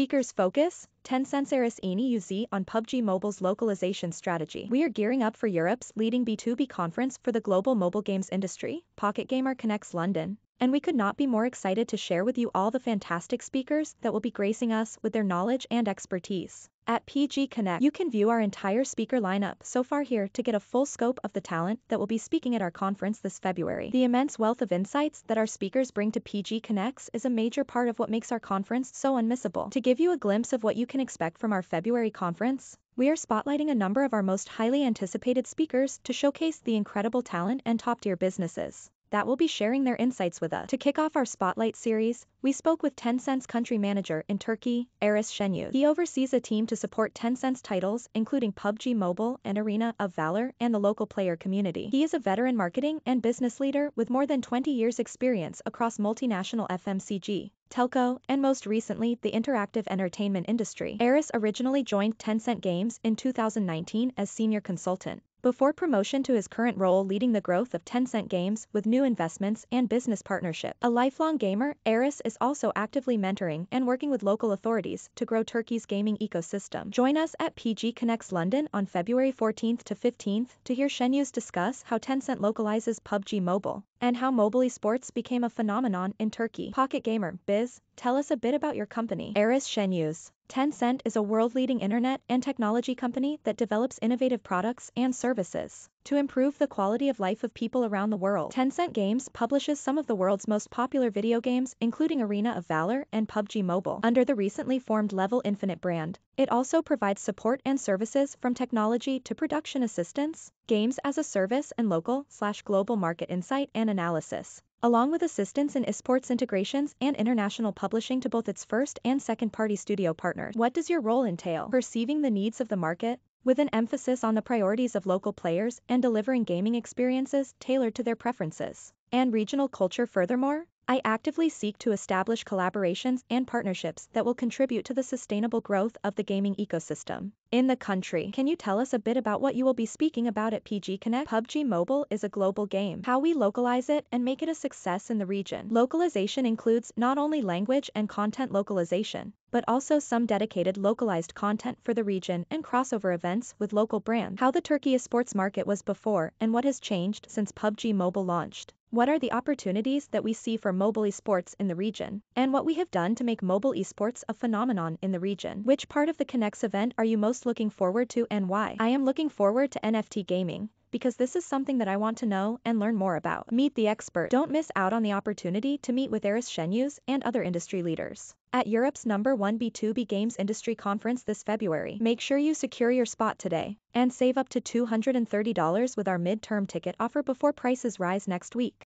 Speakers focus, Tencent's Aris Eni UZ on PUBG Mobile's localization strategy. We are gearing up for Europe's leading B2B conference for the global mobile games industry, Pocket Gamer Connects London, and we could not be more excited to share with you all the fantastic speakers that will be gracing us with their knowledge and expertise. At PG Connect, you can view our entire speaker lineup so far here to get a full scope of the talent that will be speaking at our conference this February. The immense wealth of insights that our speakers bring to PG Connects is a major part of what makes our conference so unmissable. To give you a glimpse of what you can expect from our February conference, we are spotlighting a number of our most highly anticipated speakers to showcase the incredible talent and top-tier businesses that will be sharing their insights with us. To kick off our Spotlight series, we spoke with Tencent's country manager in Turkey, Aris Shenyu. He oversees a team to support Tencent's titles including PUBG Mobile and Arena of Valor and the local player community. He is a veteran marketing and business leader with more than 20 years experience across multinational FMCG telco, and most recently, the interactive entertainment industry. Aris originally joined Tencent Games in 2019 as senior consultant before promotion to his current role leading the growth of Tencent Games with new investments and business partnership. A lifelong gamer, Eris is also actively mentoring and working with local authorities to grow Turkey's gaming ecosystem. Join us at PG Connects London on February 14th to 15th to hear Shenyu discuss how Tencent localizes PUBG Mobile and how mobile esports became a phenomenon in Turkey. Pocket Gamer, Biz, tell us a bit about your company. Aris Shenyus. Tencent is a world-leading internet and technology company that develops innovative products and services. To improve the quality of life of people around the world, Tencent Games publishes some of the world's most popular video games, including Arena of Valor and PUBG Mobile, under the recently formed Level Infinite brand. It also provides support and services from technology to production assistance, games as a service and local slash global market insight and analysis along with assistance in esports integrations and international publishing to both its first and second party studio partners. What does your role entail? Perceiving the needs of the market, with an emphasis on the priorities of local players and delivering gaming experiences tailored to their preferences and regional culture furthermore, I actively seek to establish collaborations and partnerships that will contribute to the sustainable growth of the gaming ecosystem in the country. Can you tell us a bit about what you will be speaking about at PG Connect? PUBG Mobile is a global game. How we localize it and make it a success in the region. Localization includes not only language and content localization, but also some dedicated localized content for the region and crossover events with local brands. How the Turkey esports market was before and what has changed since PUBG Mobile launched what are the opportunities that we see for mobile esports in the region, and what we have done to make mobile esports a phenomenon in the region. Which part of the Connects event are you most looking forward to and why? I am looking forward to NFT gaming, because this is something that I want to know and learn more about. Meet the expert. Don't miss out on the opportunity to meet with Aris Shenyus and other industry leaders. At Europe's number 1 B2B Games Industry Conference this February, make sure you secure your spot today and save up to $230 with our mid-term ticket offer before prices rise next week.